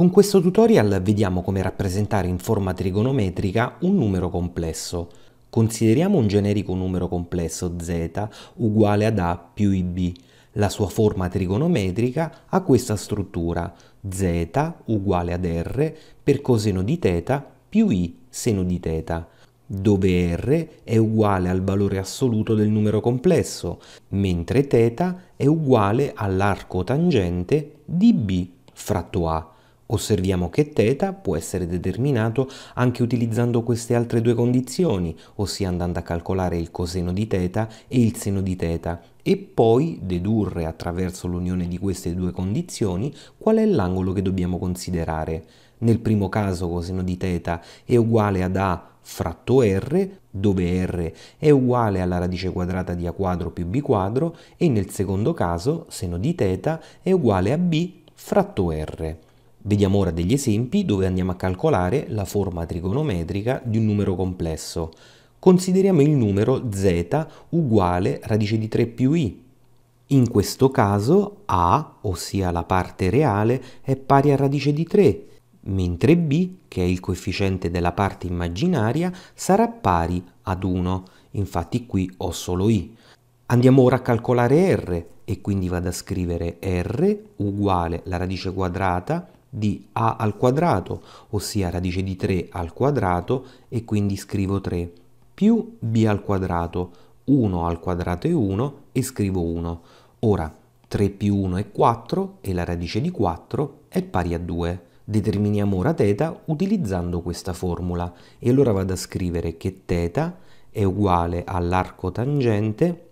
Con questo tutorial vediamo come rappresentare in forma trigonometrica un numero complesso. Consideriamo un generico numero complesso z uguale ad a più ib. La sua forma trigonometrica ha questa struttura z uguale ad r per coseno di teta più i seno di teta dove r è uguale al valore assoluto del numero complesso, mentre θ è uguale all'arco tangente di b fratto a. Osserviamo che θ può essere determinato anche utilizzando queste altre due condizioni, ossia andando a calcolare il coseno di θ e il seno di θ, e poi dedurre attraverso l'unione di queste due condizioni qual è l'angolo che dobbiamo considerare. Nel primo caso coseno di θ è uguale ad a fratto r, dove r è uguale alla radice quadrata di a quadro più b quadro, e nel secondo caso seno di θ è uguale a b fratto r. Vediamo ora degli esempi dove andiamo a calcolare la forma trigonometrica di un numero complesso. Consideriamo il numero z uguale radice di 3 più i. In questo caso a, ossia la parte reale, è pari a radice di 3, mentre b, che è il coefficiente della parte immaginaria, sarà pari ad 1. Infatti qui ho solo i. Andiamo ora a calcolare r e quindi vado a scrivere r uguale la radice quadrata di a al quadrato, ossia radice di 3 al quadrato, e quindi scrivo 3, più b al quadrato, 1 al quadrato è 1 e scrivo 1. Ora, 3 più 1 è 4 e la radice di 4 è pari a 2. Determiniamo ora θ utilizzando questa formula e allora vado a scrivere che θ è uguale all'arco tangente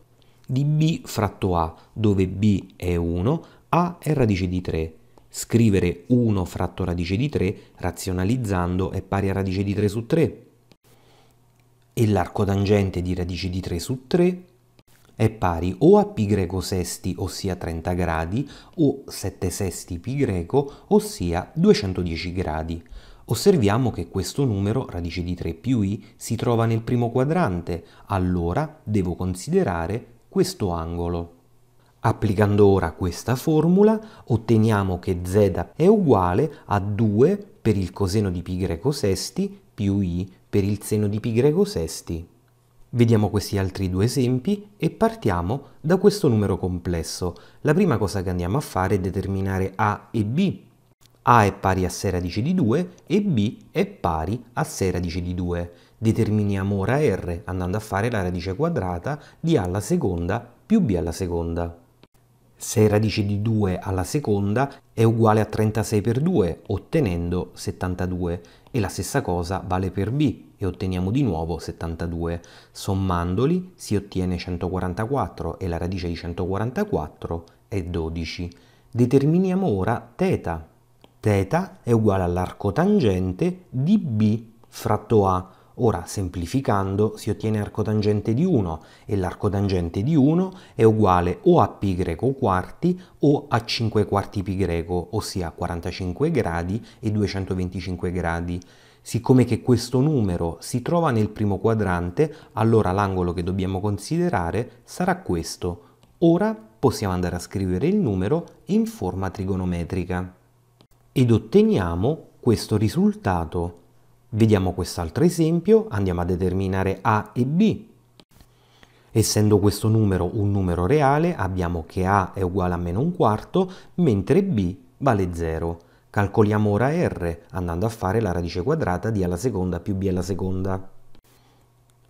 di b fratto a, dove b è 1, a è radice di 3 Scrivere 1 fratto radice di 3, razionalizzando, è pari a radice di 3 su 3. E l'arco tangente di radice di 3 su 3 è pari o a pi greco sesti, ossia 30 gradi, o 7 sesti pi greco, ossia 210 gradi. Osserviamo che questo numero, radice di 3 più i, si trova nel primo quadrante, allora devo considerare questo angolo. Applicando ora questa formula otteniamo che z è uguale a 2 per il coseno di π sesti più i per il seno di π sesti. Vediamo questi altri due esempi e partiamo da questo numero complesso. La prima cosa che andiamo a fare è determinare a e b. a è pari a 6 radice di 2 e b è pari a 6 radice di 2. Determiniamo ora r andando a fare la radice quadrata di a alla seconda più b alla seconda. 6 radice di 2 alla seconda è uguale a 36 per 2, ottenendo 72, e la stessa cosa vale per b, e otteniamo di nuovo 72. Sommandoli si ottiene 144 e la radice di 144 è 12. Determiniamo ora θ. θ è uguale all'arco tangente di b fratto a, Ora, semplificando, si ottiene arco tangente di 1 e l'arco tangente di 1 è uguale o a pi greco quarti o a 5 quarti pi greco, ossia 45 gradi e 225 gradi. Siccome che questo numero si trova nel primo quadrante, allora l'angolo che dobbiamo considerare sarà questo. Ora possiamo andare a scrivere il numero in forma trigonometrica. Ed otteniamo questo risultato Vediamo quest'altro esempio, andiamo a determinare A e B. Essendo questo numero un numero reale, abbiamo che A è uguale a meno un quarto, mentre B vale 0. Calcoliamo ora R, andando a fare la radice quadrata di A alla seconda più B alla seconda.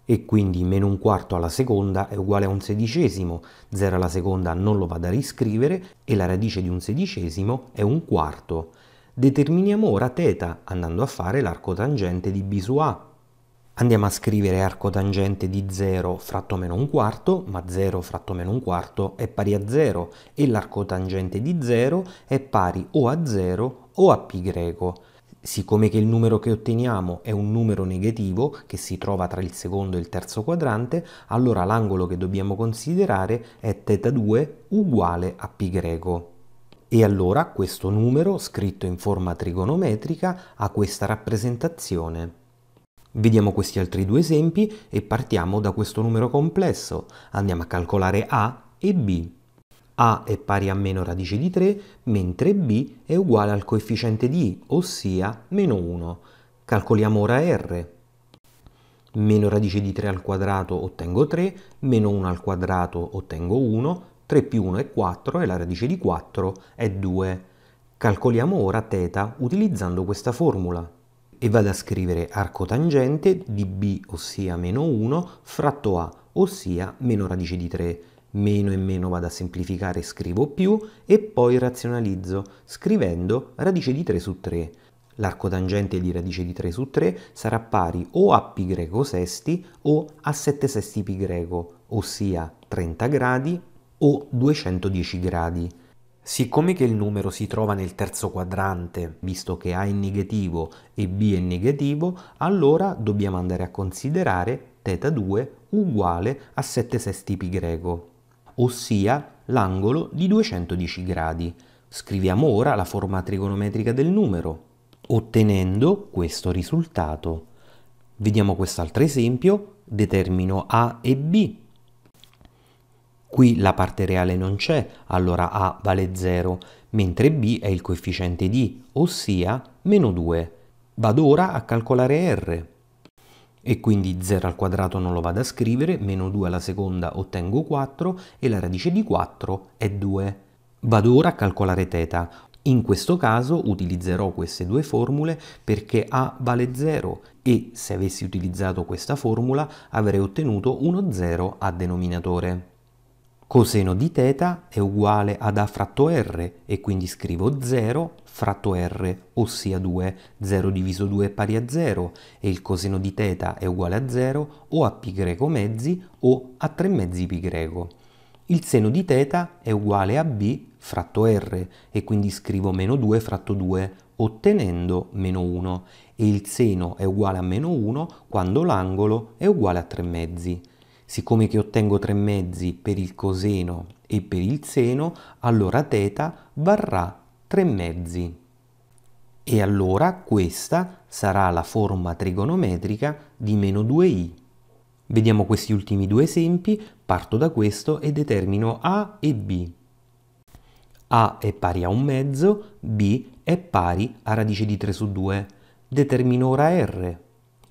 E quindi meno un quarto alla seconda è uguale a un sedicesimo, 0 alla seconda non lo vado a riscrivere e la radice di un sedicesimo è un quarto. Determiniamo ora θ andando a fare l'arco tangente di B su A. Andiamo a scrivere arco tangente di 0 fratto meno un quarto, ma 0 fratto meno un quarto è pari a 0 e l'arco tangente di 0 è pari o a 0 o a π greco. Siccome che il numero che otteniamo è un numero negativo che si trova tra il secondo e il terzo quadrante, allora l'angolo che dobbiamo considerare è θ2 uguale a π greco. E allora questo numero, scritto in forma trigonometrica, ha questa rappresentazione. Vediamo questi altri due esempi e partiamo da questo numero complesso. Andiamo a calcolare A e B. A è pari a meno radice di 3, mentre B è uguale al coefficiente di I, ossia meno 1. Calcoliamo ora R. Meno radice di 3 al quadrato ottengo 3, meno 1 al quadrato ottengo 1, 3 più 1 è 4 e la radice di 4 è 2. Calcoliamo ora θ utilizzando questa formula e vado a scrivere arco tangente di b, ossia meno 1, fratto a, ossia meno radice di 3. Meno e meno vado a semplificare, scrivo più e poi razionalizzo, scrivendo radice di 3 su 3. L'arco tangente di radice di 3 su 3 sarà pari o a pi greco sesti o a 7 sesti pi greco, ossia 30 gradi o 210 gradi. Siccome che il numero si trova nel terzo quadrante, visto che A è negativo e B è negativo, allora dobbiamo andare a considerare θ2 uguale a 7 sesti pi greco, ossia l'angolo di 210 gradi. Scriviamo ora la forma trigonometrica del numero, ottenendo questo risultato. Vediamo quest'altro esempio, determino A e B Qui la parte reale non c'è, allora A vale 0, mentre B è il coefficiente di, ossia meno 2. Vado ora a calcolare R. E quindi 0 al quadrato non lo vado a scrivere, meno 2 alla seconda ottengo 4 e la radice di 4 è 2. Vado ora a calcolare θ. In questo caso utilizzerò queste due formule perché A vale 0 e se avessi utilizzato questa formula avrei ottenuto uno 0 a denominatore. Coseno di teta è uguale ad a fratto r e quindi scrivo 0 fratto r, ossia 2. 0 diviso 2 è pari a 0 e il coseno di teta è uguale a 0 o a pi greco mezzi o a 3 mezzi pi greco. Il seno di teta è uguale a b fratto r e quindi scrivo meno 2 fratto 2 ottenendo meno 1 e il seno è uguale a meno 1 quando l'angolo è uguale a 3 mezzi. Siccome che ottengo tre mezzi per il coseno e per il seno, allora θ varrà tre mezzi. E allora questa sarà la forma trigonometrica di meno 2i. Vediamo questi ultimi due esempi, parto da questo e determino A e B. A è pari a un mezzo, B è pari a radice di 3 su 2. Determino ora R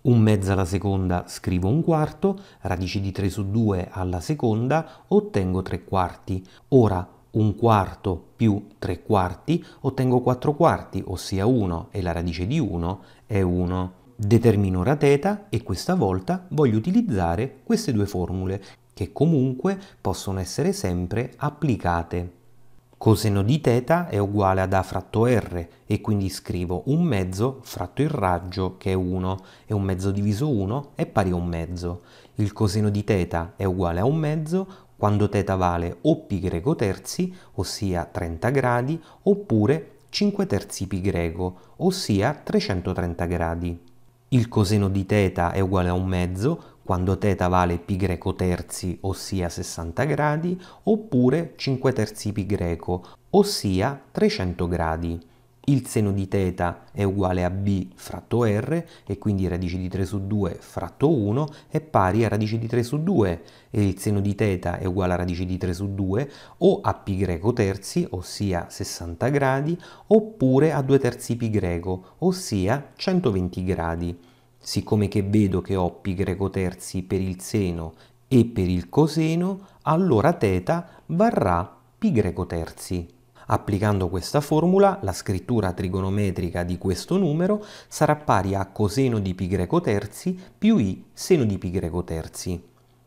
un mezzo alla seconda scrivo un quarto, radice di 3 su 2 alla seconda, ottengo 3 quarti. Ora un quarto più 3 quarti, ottengo 4 quarti, ossia 1, e la radice di 1 è 1. Determino ora teta e questa volta voglio utilizzare queste due formule, che comunque possono essere sempre applicate. Coseno di θ è uguale ad a fratto r e quindi scrivo un mezzo fratto il raggio che è 1 e un mezzo diviso 1 è pari a un mezzo. Il coseno di θ è uguale a un mezzo quando θ vale o pi greco terzi, ossia 30 gradi, oppure 5 terzi pi greco, ossia 330 gradi. Il coseno di θ è uguale a un mezzo quando θ vale π greco terzi, ossia 60 gradi, oppure 5 terzi π greco, ossia 300 gradi. Il seno di θ è uguale a b fratto r e quindi radice di 3 su 2 fratto 1 è pari a radice di 3 su 2 e il seno di θ è uguale a radice di 3 su 2 o a π greco terzi, ossia 60 gradi, oppure a 2 terzi π greco, ossia 120 gradi siccome che vedo che ho pi greco terzi per il seno e per il coseno, allora θ varrà pi greco terzi. Applicando questa formula, la scrittura trigonometrica di questo numero sarà pari a coseno di pi greco terzi più i seno di pi greco terzi.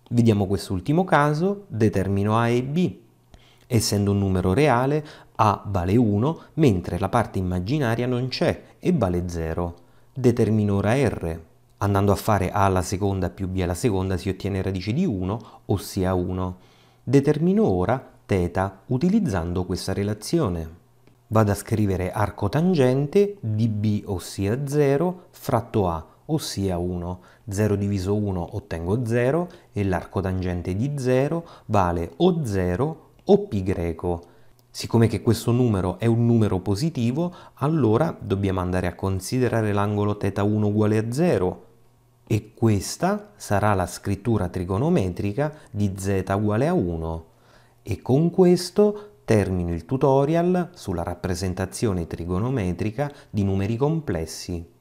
Vediamo quest'ultimo caso, determino A e B. Essendo un numero reale, A vale 1, mentre la parte immaginaria non c'è e vale 0. Determino ora R andando a fare a alla seconda più b alla seconda si ottiene radice di 1, ossia 1. Determino ora θ utilizzando questa relazione. Vado a scrivere arco tangente di b ossia 0 fratto a ossia 1. 0 diviso 1 ottengo 0 e l'arco tangente di 0 vale o 0 o π greco. Siccome che questo numero è un numero positivo, allora dobbiamo andare a considerare l'angolo θ1 uguale a 0, e questa sarà la scrittura trigonometrica di z uguale a 1 e con questo termino il tutorial sulla rappresentazione trigonometrica di numeri complessi.